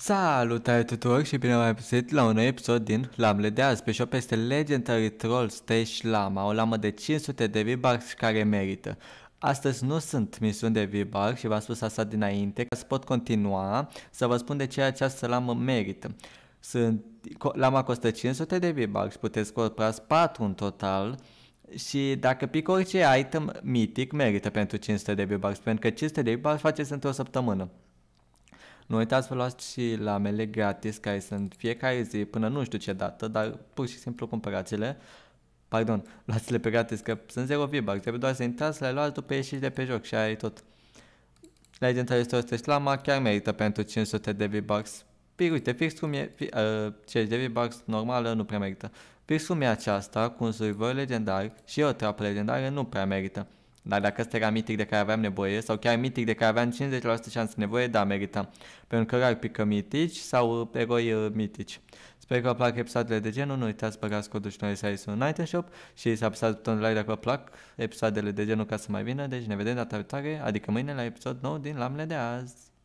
Salutare tuturor și bine v-am găsit la un nou episod din Lamele de azi. Pe shop este Legendary Troll Stage Lama, o lamă de 500 de V-Bucks care merită. Astăzi nu sunt misiuni de V-Bucks și v-am spus asta dinainte, ca să pot continua să vă spun de ce această lamă merită. Sunt, lama costă 500 de v și puteți comprați 4 în total, și dacă pic orice item mitic merită pentru 500 de V-Bucks, pentru că 500 de V-Bucks faceți într-o săptămână. Nu uitați, vă luați și la mele gratis, care sunt fiecare zi până nu știu ce dată, dar pur și simplu cumpărați-le. Pardon, luați-le pe gratis, că sunt 0 V-Bucks, trebuie doar să intrați, le luați după ieșiți de pe joc și ai tot. Legend 100 și lama chiar merită pentru 500 de V-Bucks. Păi uite, fix cum e, fi, uh, 50 de V-Bucks normală nu prea merită. Fix cum e aceasta, cu un survivor legendar și o trapă legendară nu prea merită. Dar dacă ăsta era mitic de care aveam nevoie, sau chiar mitic de care aveam 50% șanse nevoie, da, merita. Pentru că rar pică mitici sau uh, eroi uh, mitici. Sper că vă plac episoadele de genul, nu uitați să băgați codul și noi să în Night Shop și să apăsați butonul like dacă vă plac episoadele de genul ca să mai vină. Deci ne vedem data viitoare, adică mâine la episod nou din Lamele de azi.